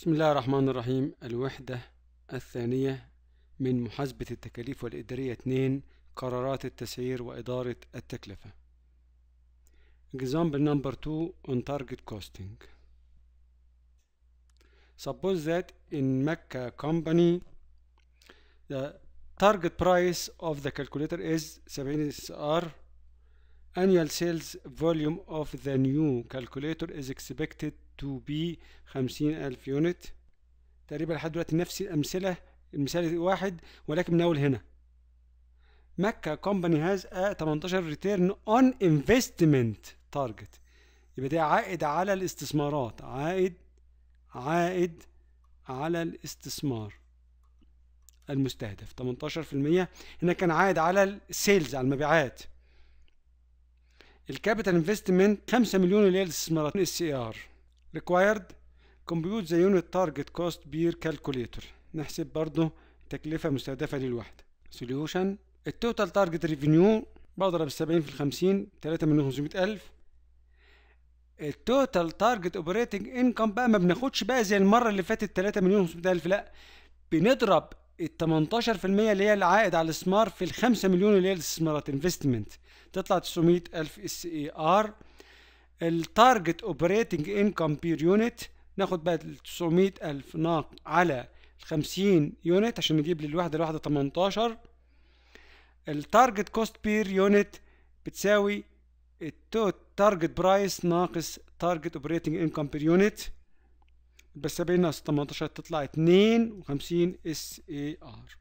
بسم الله الرحمن الرحيم الوحدة الثانية من محاسبة التكاليف والإدارية 2 قرارات التسعير وإدارة التكلفة Example number 2 on target costing Suppose that in Mecca company the target price of the calculator is 70 SR annual sales volume of the new calculator is expected to be 50000 unit تقريبا لحد دلوقتي نفس الأمثلة المثال واحد ولكن من أول هنا مكة company has a 18 return on investment target يبقى ده عائد على الاستثمارات عائد عائد على الاستثمار المستهدف 18% هنا كان عائد على السيلز على المبيعات الكابيتال انفستمنت 5 مليون اللي هي الاستثمارات اس سي ار ريكوايرد كومبيوت ذا يونت تارجت كوست بير كالكوليتر نحسب برضه تكلفه مستهدفه للوحده سوليوشن التوتال تارجت ريفينيو بضرب 70 في ال 50 3 مليون 500000 التوتال تارجت اوبريتنج انكم بقى ما بناخدش بقى زي المره اللي فاتت 3 مليون 500000 لا بنضرب ال 18% اللي هي العائد على الاستثمار في ال 5 مليون اللي هي الاستثمارات انفستمنت تطلع 900000 اس اي ار التارجت اوبريتنج انكم بير يونت ناخد بقى ال 900000 ألف ناق على 50 يونت عشان نجيب للوحدة الواحدة 18 التارجت كوست بير يونت بتساوي التوت تارجت برايس ناقص تارجت اوبريتنج انكم بير يونت بس بين اس 18 تطلع 52 اس اي ار